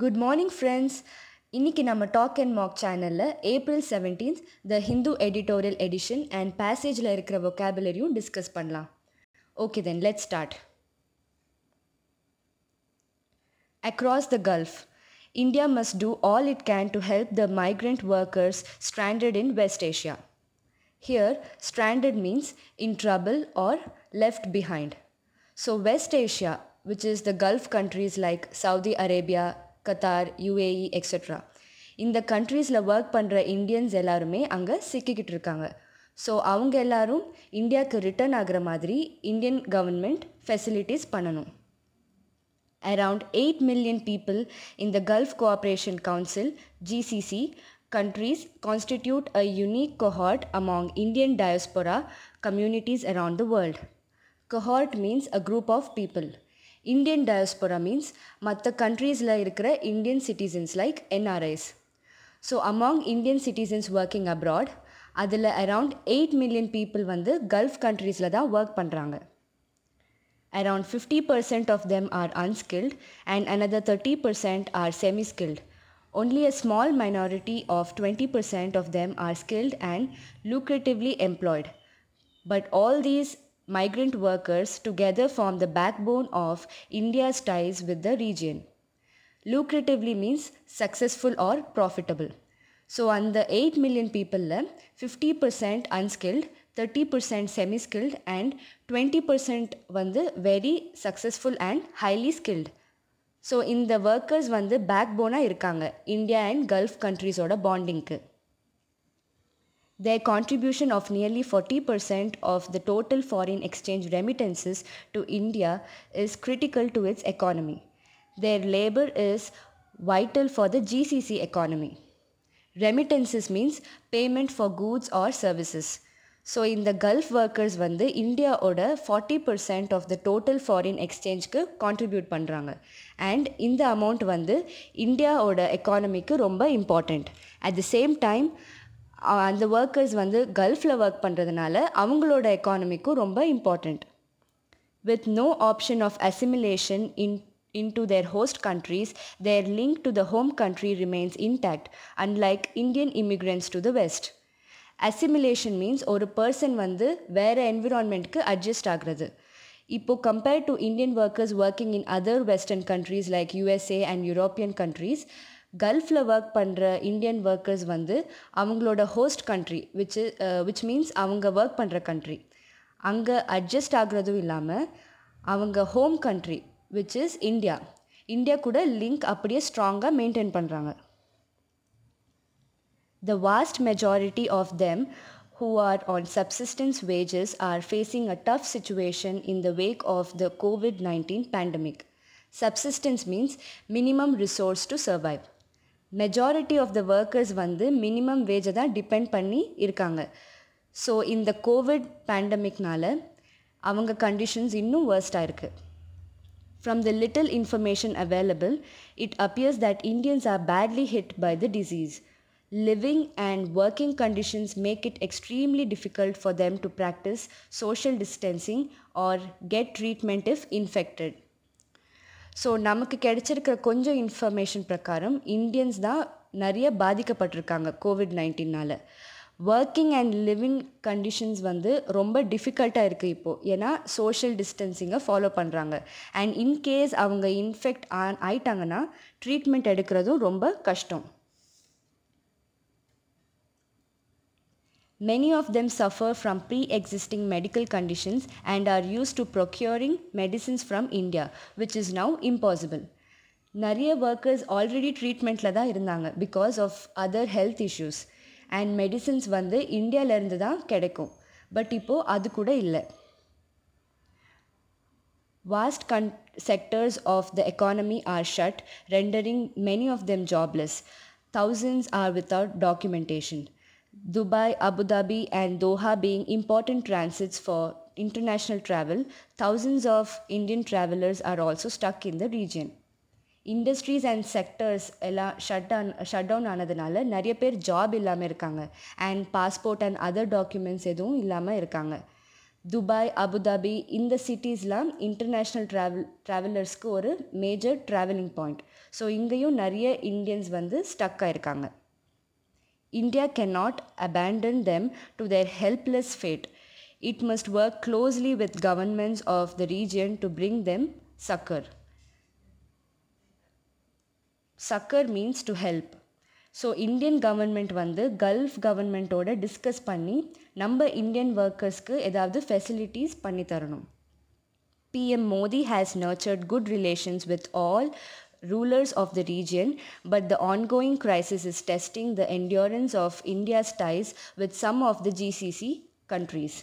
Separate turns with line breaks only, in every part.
Good morning friends இன்றைக்கி நம்ம talk and mock சேனலில் April seventeenth the Hindu editorial edition and பேசேஜில் இருக்கிற வொக்காபுலரியும் டிஸ்கஸ் பண்ணலாம் okay then let start across the Gulf India must do all it can to help the migrant workers stranded in West Asia. Here, stranded means in trouble or left behind. So, West Asia, which is the Gulf countries like Saudi Arabia, Qatar UAE extra இந்த கண்ட்ரீஸில் work பண்ணுற Indians எல்லாருமே அங்கே சிக்கிக்கிட்டு இருக்காங்க so அவங்க எல்லாரும் இந்தியாவுக்கு return ஆகிற மாதிரி இந்தியன் கவர்மெண்ட் ஃபெசிலிட்டிஸ் பண்ணணும் around eight million people in the Gulf Cooperation Council GCC countries constitute a unique cohort among Indian diaspora communities around the world. Cohort means a group of people. Indian diaspora means மற்ற கண்ட்ரீஸில் இருக்கிற Indian citizens like NRIs so among Indian citizens working abroad அதில் around eight million people வந்து Gulf கண்ட்ரீஸில் தான் work பண்ணுறாங்க around fifty percent of them are unskilled and another thirty percent are semi skilled Only a small minority of 20% of them are skilled and lucratively employed. But all these migrant workers together form the backbone of India's ties with the region. Lucratively means successful or profitable. So, on the 8 million people, 50% unskilled, 30% semi skilled, and 20% வந்து very successful and highly skilled. So, so the workers வந்து back போனாக இருக்காங்க India and Gulf கண்ட்ரீஸோட பாண்டிங்க்கு their contribution of nearly 40% of the total foreign exchange remittances to India is critical to its economy. Their labor is vital for the GCC economy. Remittances means payment for goods or services. So, the India order forty வந்து of the total foreign exchange contribute. Foreign and in the amount, இந்த amount வந்து economy எக்கானமிக்கு ரொம்ப important. At the same time. And the அந்த workers வந்து கல்ஃபில் work பண்ணுறதுனால அவங்களோட எக்கானமிக்கும் ரொம்ப important with no option of assimilation in into their host countries their link to the home country remains intact unlike indian immigrants to the west assimilation means or a person vandu vera environment ku adjust agrathu ipo compared to indian workers working in other western countries like usa and european countries கல்ஃபில் work பண்ணுற Indian workers வந்து அவங்களோட host country which which means அவங்க work பண்ணுற country அங்கே adjust ஆகிறதும் இல்லாமல் அவங்க home country which is India India கூட லிங்க் அப்படியே ஸ்ட்ராங்காக மெயின்டைன் பண்ணுறாங்க The vast majority of them who are on subsistence wages are facing a tough situation in the wake of the COVID 19 pandemic. Subsistence means minimum resource to survive. Majority of majority of the workers வந்து minimum வேஜை தான் depend பண்ணி இருக்காங்க so இந்த Covid பேண்டமிக்னால் அவங்க conditions இன்னும் வேர்ஸ்டாக இருக்குது From the little information available, it appears that Indians are badly hit by the disease. Living and working conditions make it extremely difficult for them to practice social distancing or get treatment if infected. So நமக்கு கிடைச்சிருக்கிற கொஞ்சம் information பிரகாரம் Indians தான் நிறைய பாதிக்கப்பட்டிருக்காங்க Covid நைன்டீனால் working and living conditions வந்து ரொம்ப டிஃபிகல்ட்டாக இருக்குது இப்போது ஏன்னா சோஷியல் டிஸ்டன்சிங்கை ஃபாலோ பண்ணுறாங்க அண்ட் இன்கேஸ் அவங்க இன்ஃபெக்ட் ஆன் ஆயிட்டாங்கன்னா ட்ரீட்மெண்ட் எடுக்கிறதும் ரொம்ப கஷ்டம் Many of them suffer from pre-existing medical conditions and are used to procuring medicines from India, which is now impossible. நிறைய workers already ட்ரீட்மெண்ட்டில் தான் இருந்தாங்க because of other health issues and medicines வந்து இந்தியாவிலேருந்து தான் கிடைக்கும் பட் இப்போது அது கூட இல்லை Vast sectors of the economy are shut, rendering many of them jobless. Thousands are without documentation. Dubai, Abu Dhabi, and Doha being important transits for international travel, thousands of Indian travelers are also stuck in the region. Industries and sectors எல்லாம் shut down shut down ஆனதுனால நிறைய பேர் job இல்லாமல் இருக்காங்க and passport and other documents எதுவும் இல்லாமல் இருக்காங்க Dubai Abu Dhabi இந்த சிட்டிஸ்லாம் இன்டர்நேஷ்னல் ட்ராவல் ட்ராவலர்ஸ்க்கு ஒரு மேஜர் ட்ராவலிங் பாயிண்ட் ஸோ இங்கேயும் நிறைய இந்தியன்ஸ் வந்து ஸ்டக்காக இருக்காங்க India cannot abandon them to their helpless fate. It must work closely with governments of the region to bring them succor. Succor means to help. So Indian government வந்து Gulf government order discuss பண்ணி number Indian workers கு எதாவது facilities பண்ணி தரணும். PM Modi has nurtured good relations with all rulers of the region, but the ongoing crisis is testing the endurance of India's ties with some of the GCC countries.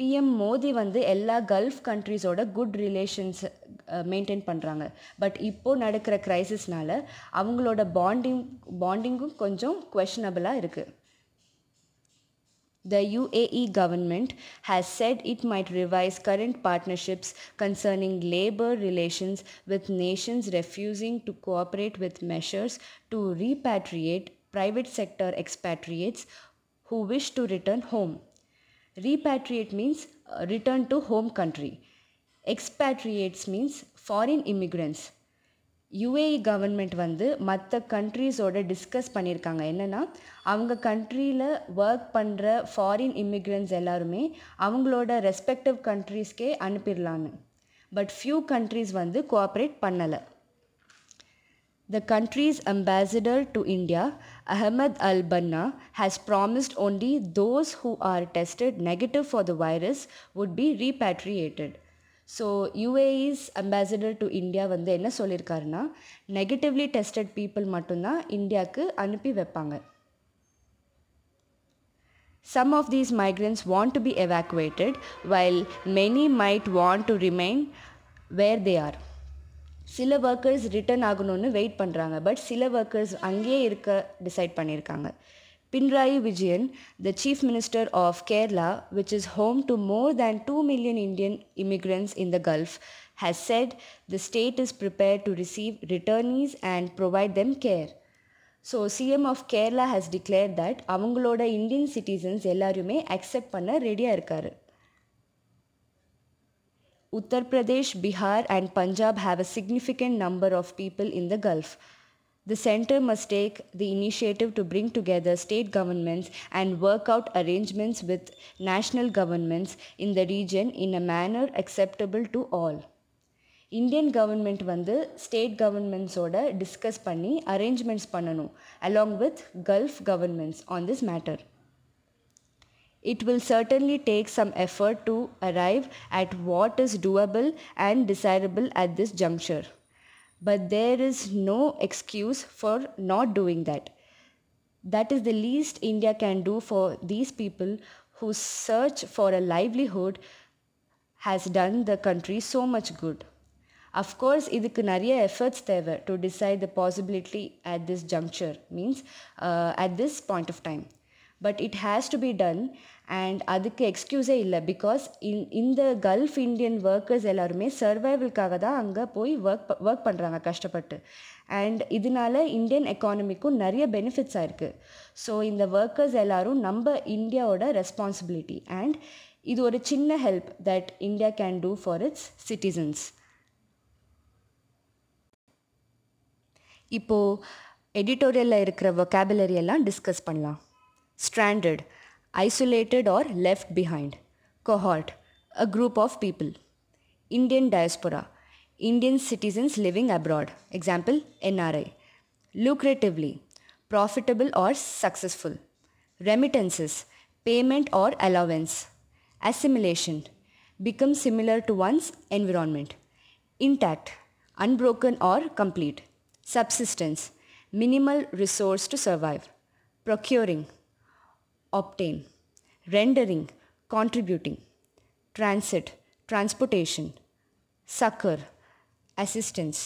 PM Modi வந்து எல்லா Gulf கண்ட்ரிஸோட good relations maintain பண்ணுறாங்க but இப்போது நடக்கிற க்ரைசிஸ்னால் அவங்களோட bonding பாண்டிங்கும் கொஞ்சம் கொஷனபிளாக இருக்குது The UAE government has said it might revise current partnerships concerning labor relations with nations refusing to cooperate with measures to repatriate private sector expatriates who wish to return home. Repatriate means uh, return to home country. Expatriates means foreign immigrants. UAE government வந்து மற்ற கண்ட்ரீஸோட discuss பண்ணியிருக்காங்க என்னென்னா அவங்க கண்ட்ரியில் work பண்ணுற foreign immigrants எல்லாருமே அவங்களோட respective கண்ட்ரீஸ்க்கே அனுப்பிடலான்னு பட் ஃபியூ கண்ட்ரீஸ் வந்து கோஆப்ரேட் பண்ணலை The country's ambassador to India, Ahmed Al Banna, has promised only those who are tested negative for the virus would be repatriated. So UAE's ambassador to India வந்து என்ன சொல்லியிருக்காருன்னா negatively tested people மட்டும்தான் இந்தியாவுக்கு அனுப்பி வைப்பாங்க some of these migrants want to be evacuated, while many might want to remain where they are. சில workers return ஆகணும்னு wait பண்ணுறாங்க பட் சில ஒர்க்கர்ஸ் அங்கேயே இருக்க டிசைட் பண்ணியிருக்காங்க Pinrai Vijayan, the Chief Minister of Kerala, which is home to more than 2 million Indian immigrants in the Gulf, has said the state is prepared to receive returnees and provide them care. So CM of Kerala has declared that avangaloda Indian citizens ellarume accept panna ready Uttar Pradesh, Bihar and Punjab have a significant number of people in the Gulf. The center must take the initiative to bring together state governments and work out arrangements with national governments in the region in a manner acceptable to all. Indian government Indian government வந்து state கவர்மெண்ட்ஸோட discuss பண்ணி arrangements பண்ணணும் along with Gulf governments on this matter. it will certainly take some effort to arrive at what is doable and desirable at this juncture but there is no excuse for not doing that. That is the least India can do for these people whose search for a livelihood has done the country so much good. Of course, இதுக்கு நிறைய efforts தேவை to decide the possibility at this juncture means uh, at this point of time. But it has to be done and அதுக்கு எக்ஸ்கியூஸே இல்லை because in இந்த gulf Indian workers எல்லாருமே சர்வைவல்காக தான் அங்கே போய் ஒர்க் ஒர்க் பண்ணுறாங்க கஷ்டப்பட்டு அண்ட் இதனால இந்தியன் எக்கானமிக்கும் நிறைய பெனிஃபிட்ஸ் ஆயிருக்கு ஸோ இந்த ஒர்க்கர்ஸ் எல்லோரும் நம்ம இந்தியாவோட ரெஸ்பான்சிபிலிட்டி அண்ட் இது ஒரு சின்ன help that India can do for its citizens இப்போது எடிட்டோரியலில் இருக்கிற வொக்காபுலரி எல்லாம் டிஸ்கஸ் பண்ணலாம் Stranded, isolated or left behind. Cohort, a group of people. Indian diaspora, Indian citizens living abroad. Example, NRI. Lucratively, profitable or successful. Remittances, payment or allowance. Assimilation, become similar to one's environment. Intact, unbroken or complete. Subsistence, minimal resource to survive. Procuring, obtain, rendering, contributing, transit, transportation, succor, assistance,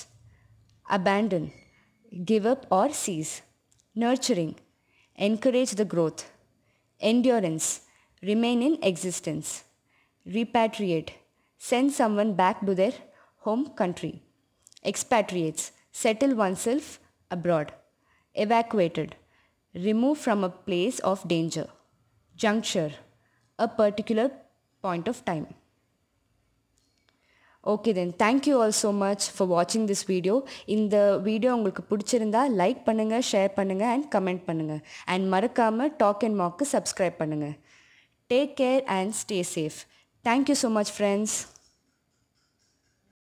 abandon, give up or cease, nurturing, encourage the growth, endurance, remain in existence, repatriate, send someone back to their home country, expatriates, settle oneself abroad, evacuated, remove from a place of danger. juncture, a particular point of time. Okay then thank you all so much for வாட்சிங் this video இந்த video உங்களுக்கு பிடிச்சிருந்தா like பண்ணுங்கள் share பண்ணுங்கள் and comment பண்ணுங்கள் and மறக்காமல் டாக் and மாக்கு சப்ஸ்கிரைப் பண்ணுங்கள் take care and stay safe thank you so much friends